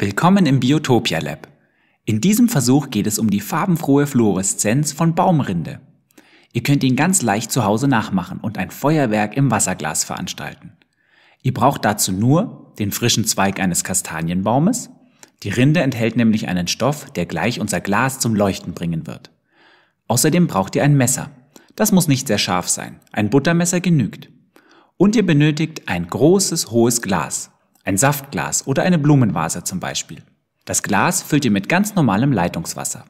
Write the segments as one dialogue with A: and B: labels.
A: Willkommen im Biotopia Lab. In diesem Versuch geht es um die farbenfrohe Fluoreszenz von Baumrinde. Ihr könnt ihn ganz leicht zu Hause nachmachen und ein Feuerwerk im Wasserglas veranstalten. Ihr braucht dazu nur den frischen Zweig eines Kastanienbaumes. Die Rinde enthält nämlich einen Stoff, der gleich unser Glas zum Leuchten bringen wird. Außerdem braucht ihr ein Messer. Das muss nicht sehr scharf sein. Ein Buttermesser genügt. Und ihr benötigt ein großes, hohes Glas, ein Saftglas oder eine Blumenvase zum Beispiel. Das Glas füllt ihr mit ganz normalem Leitungswasser.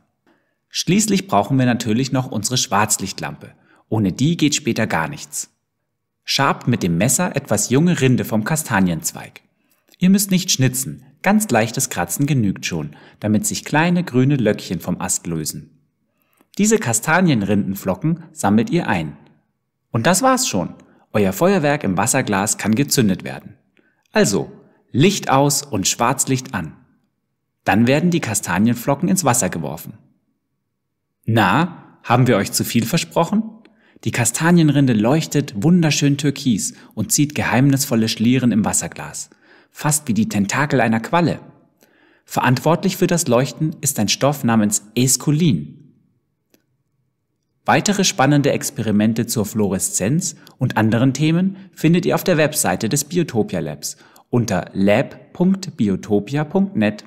A: Schließlich brauchen wir natürlich noch unsere Schwarzlichtlampe. Ohne die geht später gar nichts. Schabt mit dem Messer etwas junge Rinde vom Kastanienzweig. Ihr müsst nicht schnitzen, ganz leichtes Kratzen genügt schon, damit sich kleine grüne Löckchen vom Ast lösen. Diese Kastanienrindenflocken sammelt ihr ein. Und das war's schon. Euer Feuerwerk im Wasserglas kann gezündet werden. Also, Licht aus und Schwarzlicht an. Dann werden die Kastanienflocken ins Wasser geworfen. Na, haben wir euch zu viel versprochen? Die Kastanienrinde leuchtet wunderschön türkis und zieht geheimnisvolle Schlieren im Wasserglas, fast wie die Tentakel einer Qualle. Verantwortlich für das Leuchten ist ein Stoff namens Eskulin. Weitere spannende Experimente zur Fluoreszenz und anderen Themen findet ihr auf der Webseite des Biotopia Labs unter lab.biotopia.net